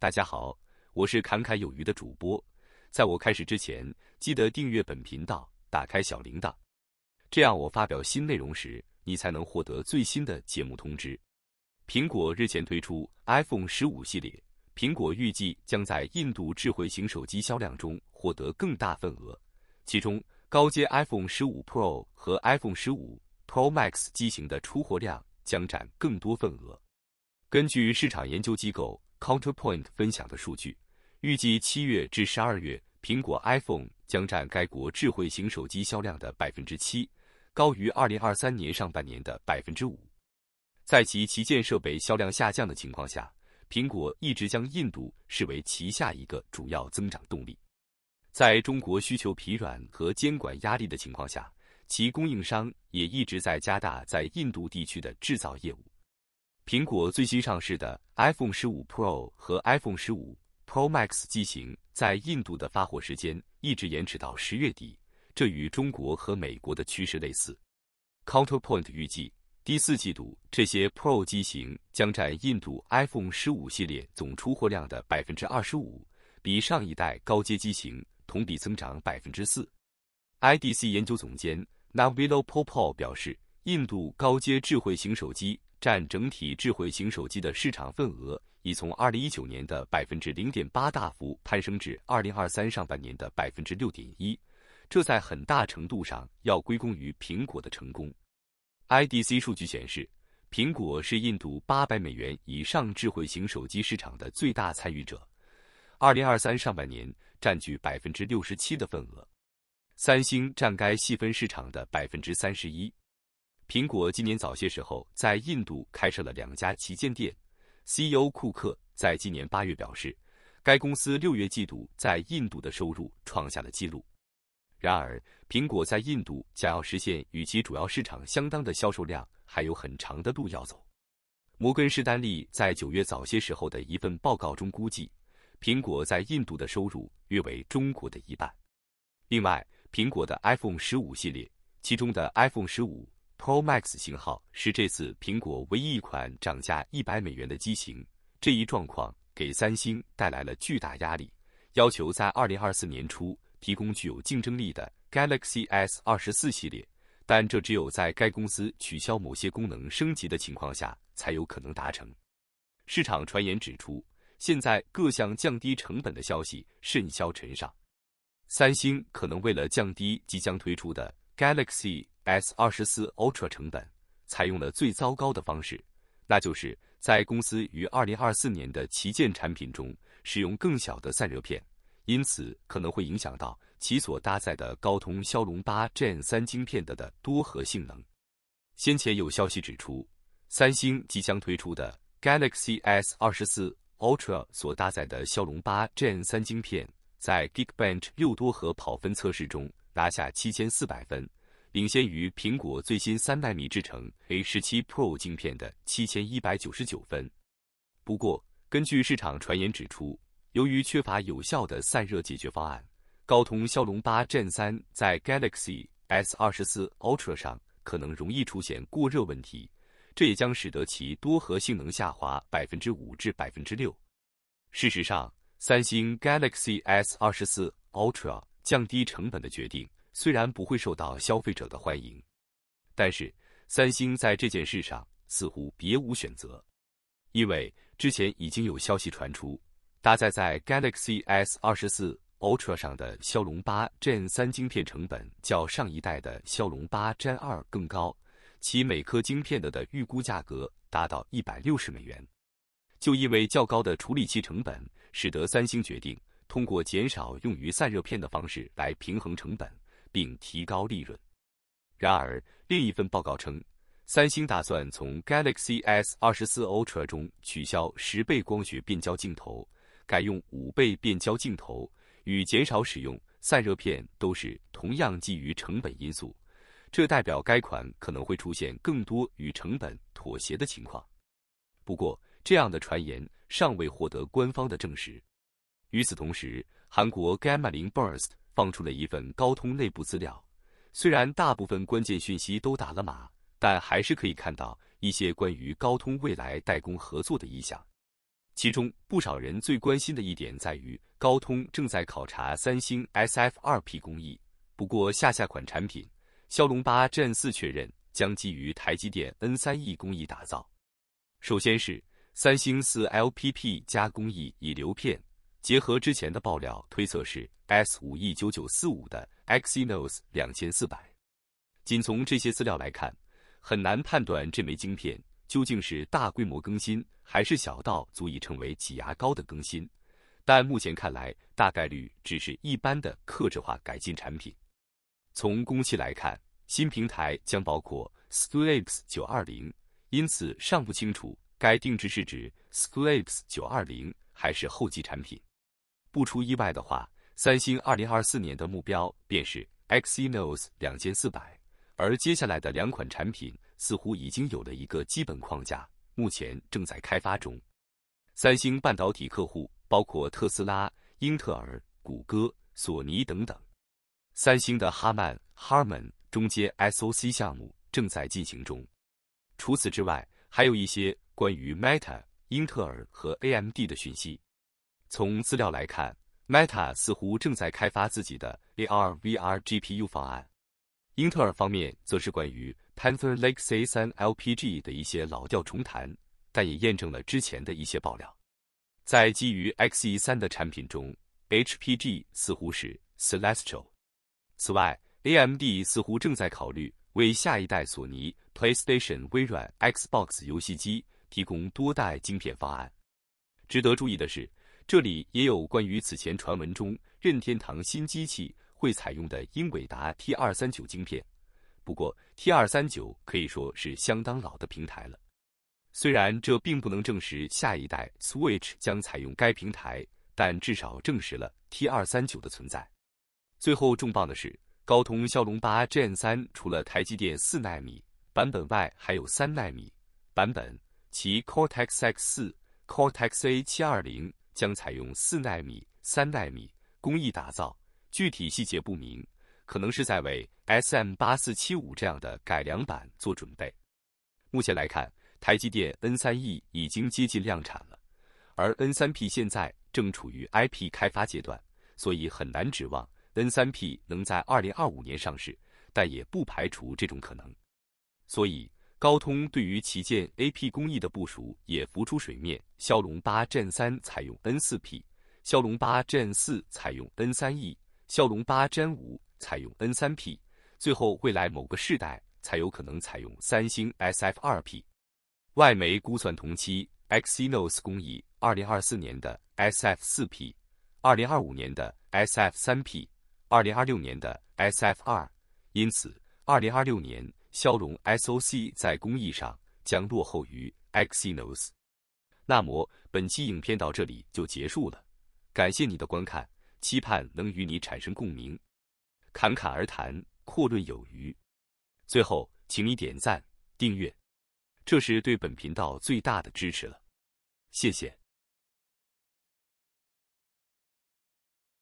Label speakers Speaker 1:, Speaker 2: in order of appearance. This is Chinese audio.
Speaker 1: 大家好，我是侃侃有余的主播。在我开始之前，记得订阅本频道，打开小铃铛，这样我发表新内容时，你才能获得最新的节目通知。苹果日前推出 iPhone 十五系列，苹果预计将在印度智慧型手机销量中获得更大份额，其中高阶 iPhone 十五 Pro 和 iPhone 十五 Pro Max 机型的出货量将占更多份额。根据市场研究机构。Counterpoint 分享的数据，预计七月至十二月，苹果 iPhone 将占该国智慧型手机销量的百分之七，高于二零二三年上半年的百分之五。在其旗舰设备销量下降的情况下，苹果一直将印度视为旗下一个主要增长动力。在中国需求疲软和监管压力的情况下，其供应商也一直在加大在印度地区的制造业务。苹果最新上市的 iPhone 十五 Pro 和 iPhone 十五 Pro Max 机型在印度的发货时间一直延迟到十月底，这与中国和美国的趋势类似。Counterpoint 预计第四季度这些 Pro 机型将占印度 iPhone 十五系列总出货量的百分之二十五，比上一代高阶机型同比增长百分之四。IDC 研究总监 n a v i l o p o p o 表示，印度高阶智慧型手机。占整体智慧型手机的市场份额，已从2019年的百分之零点八大幅攀升至2023上半年的百分之六点一。这在很大程度上要归功于苹果的成功。IDC 数据显示，苹果是印度八百美元以上智慧型手机市场的最大参与者，2023上半年占据百分之六十七的份额，三星占该细分市场的百分之三十一。苹果今年早些时候在印度开设了两家旗舰店，CEO 库克在今年八月表示，该公司六月季度在印度的收入创下了纪录。然而，苹果在印度想要实现与其主要市场相当的销售量，还有很长的路要走。摩根士丹利在九月早些时候的一份报告中估计，苹果在印度的收入约为中国的一半。另外，苹果的 iPhone 十五系列，其中的 iPhone 十五。Pro Max 型号是这次苹果唯一一款涨价一百美元的机型。这一状况给三星带来了巨大压力，要求在二零二四年初提供具有竞争力的 Galaxy S 二十四系列。但这只有在该公司取消某些功能升级的情况下才有可能达成。市场传言指出，现在各项降低成本的消息甚嚣尘上，三星可能为了降低即将推出的 Galaxy。S 二十四 Ultra 成本采用了最糟糕的方式，那就是在公司于二零二四年的旗舰产品中使用更小的散热片，因此可能会影响到其所搭载的高通骁龙八 Gen 三晶片的的多核性能。先前有消息指出，三星即将推出的 Galaxy S 二十四 Ultra 所搭载的骁龙八 Gen 三晶片在 Geekbench 六多核跑分测试中拿下七千四百分。领先于苹果最新300米制成 A17 Pro 镜片的7199分。不过，根据市场传言指出，由于缺乏有效的散热解决方案，高通骁龙8 Gen 3在 Galaxy S24 Ultra 上可能容易出现过热问题，这也将使得其多核性能下滑5%至6%。事实上，三星 Galaxy S24 Ultra 降低成本的决定。虽然不会受到消费者的欢迎，但是三星在这件事上似乎别无选择，因为之前已经有消息传出，搭载在 Galaxy S 二十四 Ultra 上的骁龙八 Gen 三晶片成本较上一代的骁龙八 Gen 二更高，其每颗晶片的的预估价格达到一百六十美元。就因为较高的处理器成本，使得三星决定通过减少用于散热片的方式来平衡成本。并提高利润。然而，另一份报告称，三星打算从 Galaxy S 二十四 Ultra 中取消十倍光学变焦镜头，改用五倍变焦镜头，与减少使用散热片都是同样基于成本因素。这代表该款可能会出现更多与成本妥协的情况。不过，这样的传言尚未获得官方的证实。与此同时，韩国 Gamma 零 Burst。放出了一份高通内部资料，虽然大部分关键讯息都打了码，但还是可以看到一些关于高通未来代工合作的意向。其中，不少人最关心的一点在于，高通正在考察三星 SF2P 工艺。不过，下下款产品骁龙八 Gen 四确认将基于台积电 N3E 工艺打造。首先是三星四 LP P 加工艺已流片。结合之前的爆料推测是 S 五 e 九九四五的 Exynos 两千四百。仅从这些资料来看，很难判断这枚晶片究竟是大规模更新还是小到足以成为挤牙膏的更新。但目前看来，大概率只是一般的克制化改进产品。从工期来看，新平台将包括 s c 骁龙 X 九二零，因此尚不清楚该定制是指 s c 骁龙 X 九二零还是后继产品。不出意外的话，三星2024年的目标便是 Exynos 2400，而接下来的两款产品似乎已经有了一个基本框架，目前正在开发中。三星半导体客户包括特斯拉、英特尔、谷歌、索尼等等。三星的哈曼 （Harman） 中阶 SOC 项目正在进行中。除此之外，还有一些关于 Meta、英特尔和 AMD 的讯息。从资料来看，Meta 似乎正在开发自己的 AR/VR GPU 方案，英特尔方面则是关于 Panther Lake C3 LPG 的一些老调重弹，但也验证了之前的一些爆料。在基于 Xe3 的产品中，HPG 似乎是 Celestial。此外，AMD 似乎正在考虑为下一代索尼 PlayStation、微软 Xbox 游戏机提供多代晶片方案。值得注意的是。这里也有关于此前传闻中任天堂新机器会采用的英伟达 T 二三九晶片，不过 T 二三九可以说是相当老的平台了。虽然这并不能证实下一代 Switch 将采用该平台，但至少证实了 T 二三九的存在。最后重磅的是，高通骁龙八 Gen 三除了台积电四纳米版本外，还有三纳米版本，其 Cortex X 四、Cortex A 七二零。将采用四纳米、三纳米工艺打造，具体细节不明，可能是在为 SM 八四七五这样的改良版做准备。目前来看，台积电 N 三 E 已经接近量产了，而 N 三 P 现在正处于 IP 开发阶段，所以很难指望 N 三 P 能在二零二五年上市，但也不排除这种可能。所以。高通对于旗舰 A P 工艺的部署也浮出水面。骁龙八 Gen 三采用 N 4P，骁龙八 Gen 四采用 N 3E，骁龙八 Gen 五采用 N 3P，最后未来某个世代才有可能采用三星 S F 二 P。外媒估算，同期 Xe n o s 工艺，二零二四年的 S F 四 P，二零二五年的 S F 三 P，二零二六年的 S F 二。因此，二零二六年。骁龙 SOC 在工艺上将落后于 Exynos。那么本期影片到这里就结束了，感谢你的观看，期盼能与你产生共鸣。侃侃而谈，阔论有余。最后，请你点赞、订阅，这是对本频道最大的支持了。谢谢。